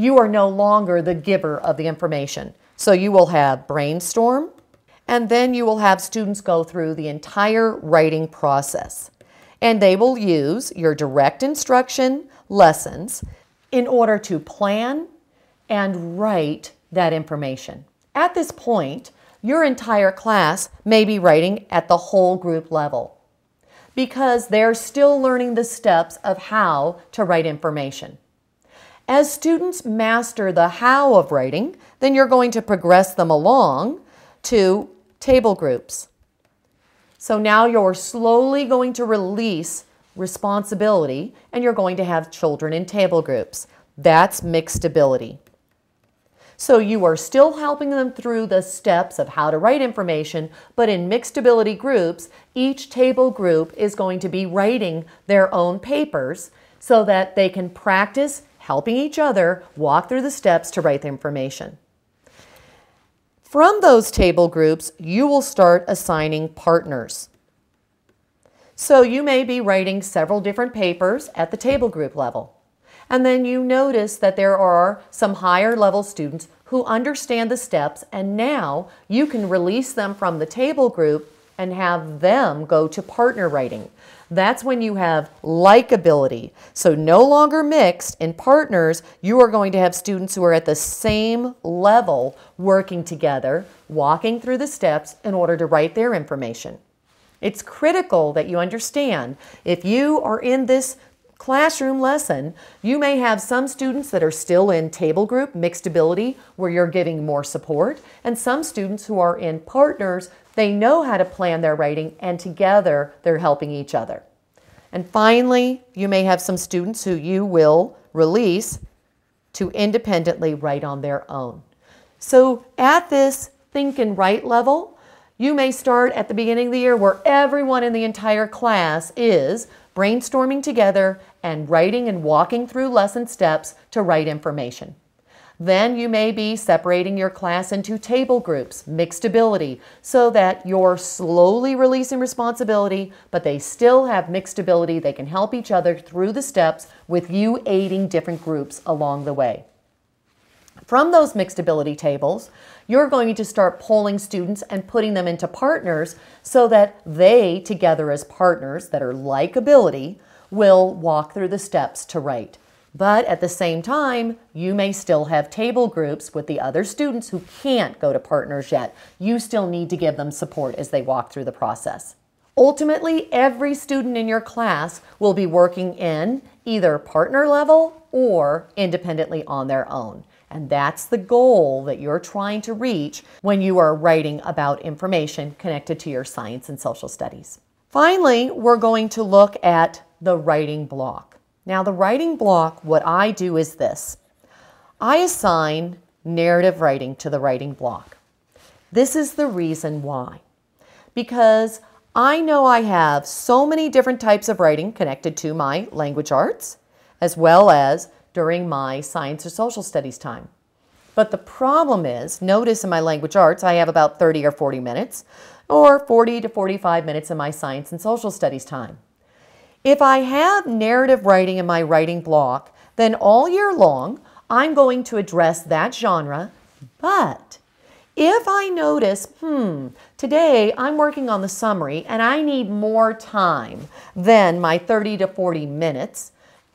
you are no longer the giver of the information. So you will have brainstorm, and then you will have students go through the entire writing process. And they will use your direct instruction lessons in order to plan and write that information. At this point, your entire class may be writing at the whole group level because they're still learning the steps of how to write information. As students master the how of writing, then you're going to progress them along to table groups. So now you're slowly going to release responsibility and you're going to have children in table groups. That's mixed ability. So you are still helping them through the steps of how to write information, but in mixed ability groups, each table group is going to be writing their own papers so that they can practice helping each other walk through the steps to write the information. From those table groups, you will start assigning partners. So you may be writing several different papers at the table group level. And then you notice that there are some higher level students who understand the steps, and now you can release them from the table group and have them go to partner writing. That's when you have likability. So no longer mixed in partners, you are going to have students who are at the same level working together, walking through the steps in order to write their information. It's critical that you understand if you are in this classroom lesson, you may have some students that are still in table group, mixed ability, where you're giving more support, and some students who are in partners they know how to plan their writing, and together they're helping each other. And finally, you may have some students who you will release to independently write on their own. So at this think and write level, you may start at the beginning of the year where everyone in the entire class is brainstorming together and writing and walking through lesson steps to write information. Then you may be separating your class into table groups, mixed ability, so that you're slowly releasing responsibility, but they still have mixed ability. They can help each other through the steps with you aiding different groups along the way. From those mixed ability tables, you're going to start polling students and putting them into partners so that they, together as partners that are like ability, will walk through the steps to write. But at the same time, you may still have table groups with the other students who can't go to partners yet. You still need to give them support as they walk through the process. Ultimately, every student in your class will be working in either partner level or independently on their own. And that's the goal that you're trying to reach when you are writing about information connected to your science and social studies. Finally, we're going to look at the writing block. Now, the writing block, what I do is this I assign narrative writing to the writing block. This is the reason why. Because I know I have so many different types of writing connected to my language arts, as well as during my science or social studies time. But the problem is, notice in my language arts, I have about 30 or 40 minutes, or 40 to 45 minutes in my science and social studies time. If I have narrative writing in my writing block, then all year long, I'm going to address that genre. But if I notice, hmm, today I'm working on the summary and I need more time than my 30 to 40 minutes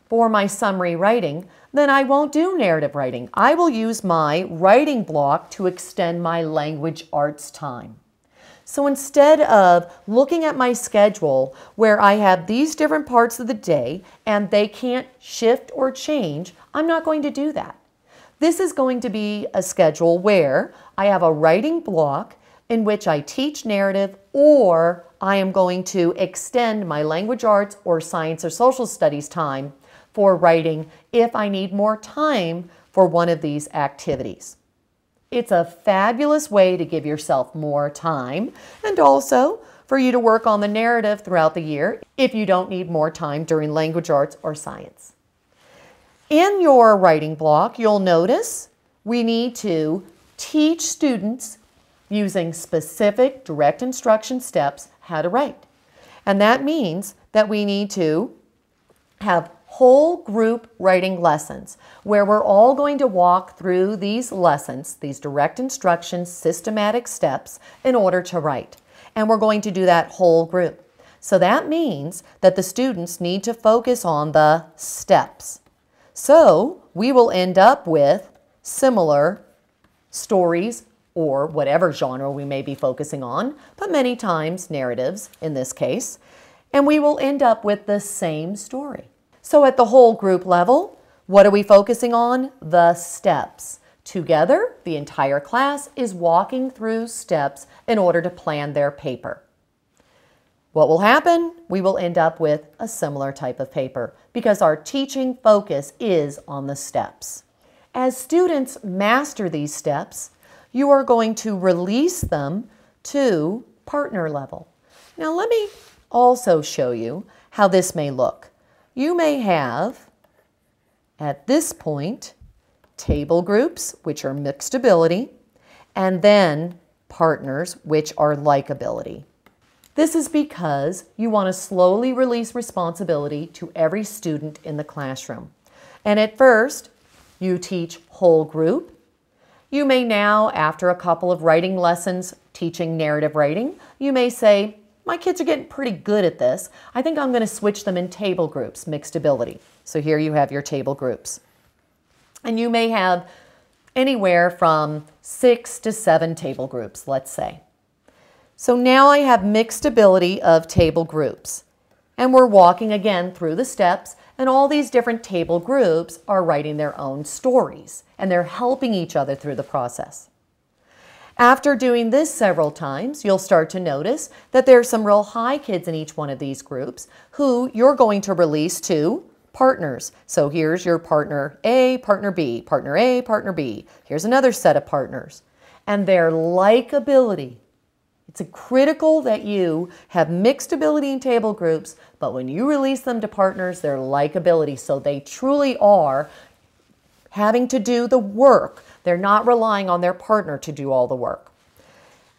for my summary writing, then I won't do narrative writing. I will use my writing block to extend my language arts time. So instead of looking at my schedule where I have these different parts of the day and they can't shift or change, I'm not going to do that. This is going to be a schedule where I have a writing block in which I teach narrative or I am going to extend my language arts or science or social studies time for writing if I need more time for one of these activities. It's a fabulous way to give yourself more time and also for you to work on the narrative throughout the year if you don't need more time during language arts or science. In your writing block, you'll notice we need to teach students using specific direct instruction steps how to write. And that means that we need to have whole group writing lessons where we're all going to walk through these lessons, these direct instruction systematic steps in order to write. And we're going to do that whole group. So that means that the students need to focus on the steps. So we will end up with similar stories or whatever genre we may be focusing on, but many times narratives in this case, and we will end up with the same story. So at the whole group level, what are we focusing on? The steps. Together, the entire class is walking through steps in order to plan their paper. What will happen? We will end up with a similar type of paper because our teaching focus is on the steps. As students master these steps, you are going to release them to partner level. Now let me also show you how this may look you may have, at this point, table groups, which are mixed ability, and then partners, which are likability. This is because you want to slowly release responsibility to every student in the classroom. And at first, you teach whole group. You may now, after a couple of writing lessons teaching narrative writing, you may say, my kids are getting pretty good at this. I think I'm going to switch them in table groups, mixed ability. So here you have your table groups. And you may have anywhere from six to seven table groups, let's say. So now I have mixed ability of table groups. And we're walking again through the steps, and all these different table groups are writing their own stories, and they're helping each other through the process. After doing this several times, you'll start to notice that there are some real high kids in each one of these groups who you're going to release to partners. So here's your partner A, partner B, partner A, partner B. Here's another set of partners. And their likability. It's critical that you have mixed ability in table groups, but when you release them to partners, their likability. So they truly are having to do the work they're not relying on their partner to do all the work.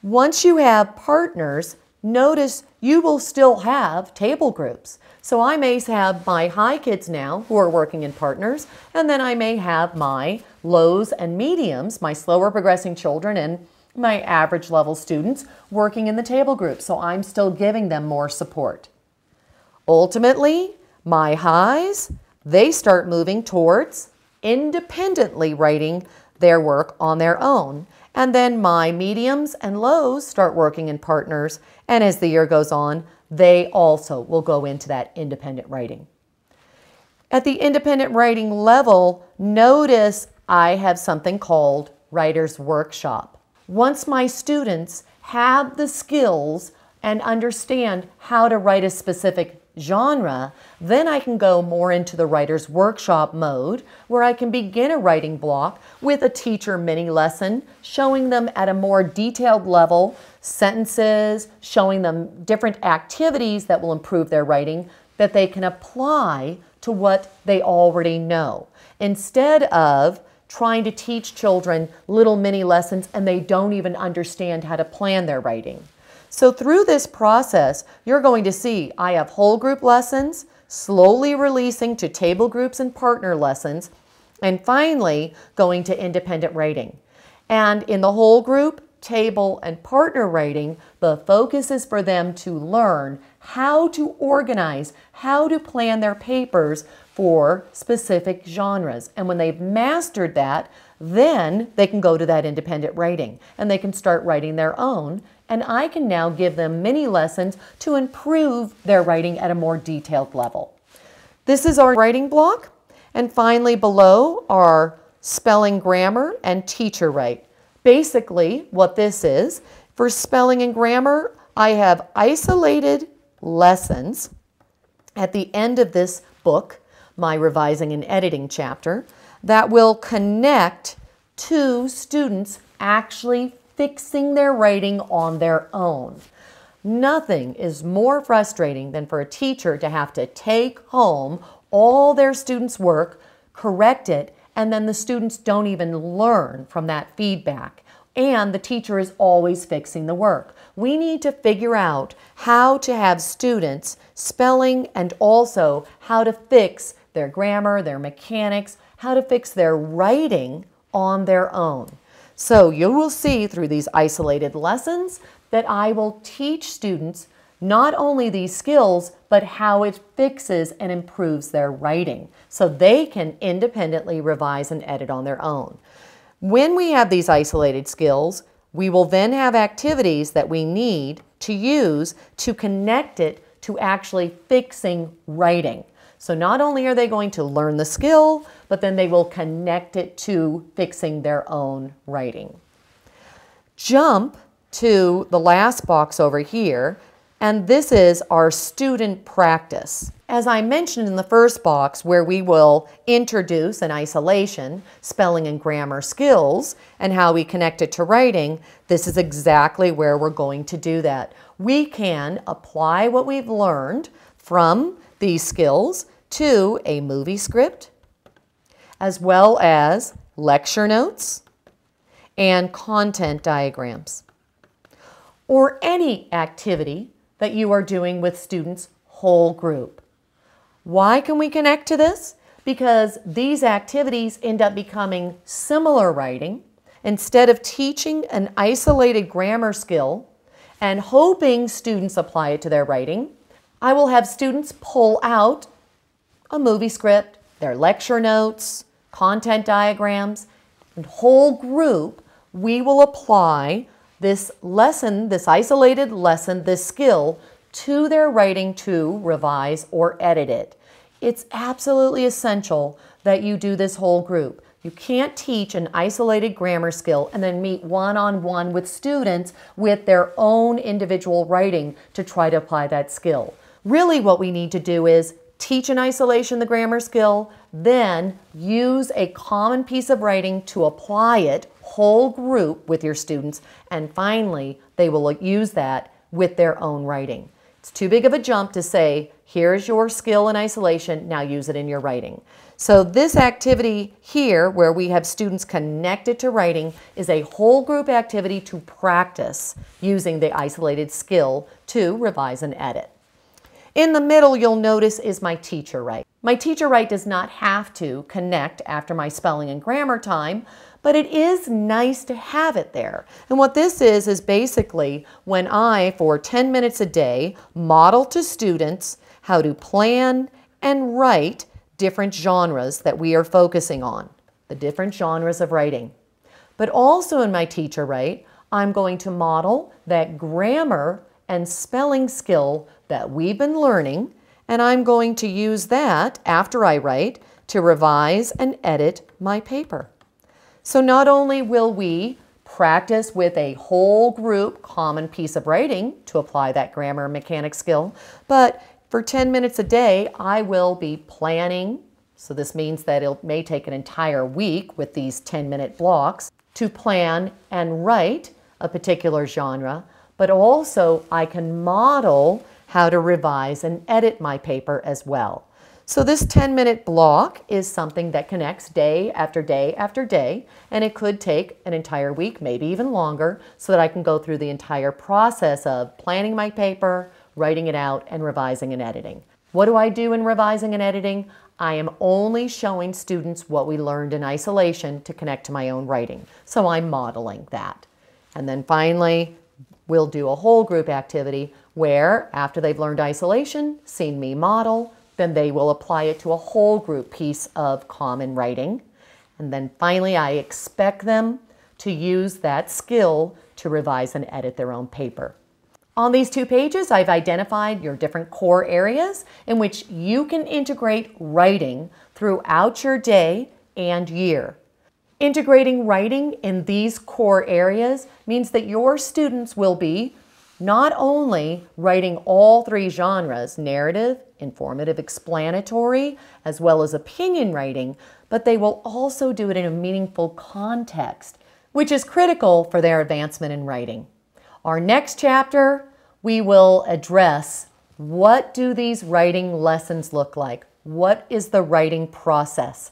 Once you have partners, notice you will still have table groups. So I may have my high kids now who are working in partners, and then I may have my lows and mediums, my slower progressing children and my average level students working in the table group. So I'm still giving them more support. Ultimately, my highs, they start moving towards independently writing their work on their own. And then my mediums and lows start working in partners. And as the year goes on, they also will go into that independent writing. At the independent writing level, notice I have something called Writer's Workshop. Once my students have the skills and understand how to write a specific genre, then I can go more into the writer's workshop mode where I can begin a writing block with a teacher mini lesson, showing them at a more detailed level sentences, showing them different activities that will improve their writing that they can apply to what they already know. Instead of trying to teach children little mini lessons and they don't even understand how to plan their writing. So through this process, you're going to see I have whole group lessons, slowly releasing to table groups and partner lessons, and finally going to independent writing. And in the whole group, table, and partner rating, the focus is for them to learn how to organize, how to plan their papers for specific genres. And when they've mastered that, then they can go to that independent writing, and they can start writing their own and I can now give them mini lessons to improve their writing at a more detailed level. This is our writing block. And finally, below are spelling, grammar, and teacher write. Basically, what this is, for spelling and grammar, I have isolated lessons at the end of this book, my revising and editing chapter, that will connect to students actually fixing their rating on their own. Nothing is more frustrating than for a teacher to have to take home all their students' work, correct it, and then the students don't even learn from that feedback. And the teacher is always fixing the work. We need to figure out how to have students spelling and also how to fix their grammar, their mechanics, how to fix their writing on their own. So you will see through these isolated lessons that I will teach students not only these skills, but how it fixes and improves their writing so they can independently revise and edit on their own. When we have these isolated skills, we will then have activities that we need to use to connect it to actually fixing writing. So not only are they going to learn the skill, but then they will connect it to fixing their own writing. Jump to the last box over here, and this is our student practice. As I mentioned in the first box, where we will introduce in isolation spelling and grammar skills and how we connect it to writing, this is exactly where we're going to do that. We can apply what we've learned from these skills to a movie script, as well as lecture notes and content diagrams, or any activity that you are doing with students whole group. Why can we connect to this? Because these activities end up becoming similar writing instead of teaching an isolated grammar skill and hoping students apply it to their writing. I will have students pull out a movie script, their lecture notes, content diagrams, and whole group, we will apply this lesson, this isolated lesson, this skill to their writing to revise or edit it. It's absolutely essential that you do this whole group. You can't teach an isolated grammar skill and then meet one on one with students with their own individual writing to try to apply that skill. Really, what we need to do is teach in isolation the grammar skill, then use a common piece of writing to apply it whole group with your students, and finally, they will use that with their own writing. It's too big of a jump to say, here's your skill in isolation, now use it in your writing. So this activity here, where we have students connected to writing, is a whole group activity to practice using the isolated skill to revise and edit. In the middle, you'll notice is my teacher write. My teacher write does not have to connect after my spelling and grammar time, but it is nice to have it there. And what this is, is basically when I, for 10 minutes a day, model to students how to plan and write different genres that we are focusing on, the different genres of writing. But also in my teacher write, I'm going to model that grammar and spelling skill that we've been learning, and I'm going to use that after I write to revise and edit my paper. So not only will we practice with a whole group common piece of writing to apply that grammar and mechanic skill, but for 10 minutes a day, I will be planning. So this means that it may take an entire week with these 10 minute blocks to plan and write a particular genre, but also I can model how to revise and edit my paper as well. So this 10 minute block is something that connects day after day after day, and it could take an entire week, maybe even longer, so that I can go through the entire process of planning my paper, writing it out, and revising and editing. What do I do in revising and editing? I am only showing students what we learned in isolation to connect to my own writing. So I'm modeling that. And then finally, we'll do a whole group activity where after they've learned isolation, seen me model, then they will apply it to a whole group piece of common writing. And then finally, I expect them to use that skill to revise and edit their own paper. On these two pages, I've identified your different core areas in which you can integrate writing throughout your day and year. Integrating writing in these core areas means that your students will be not only writing all three genres narrative, informative, explanatory, as well as opinion writing, but they will also do it in a meaningful context, which is critical for their advancement in writing. Our next chapter, we will address what do these writing lessons look like? What is the writing process?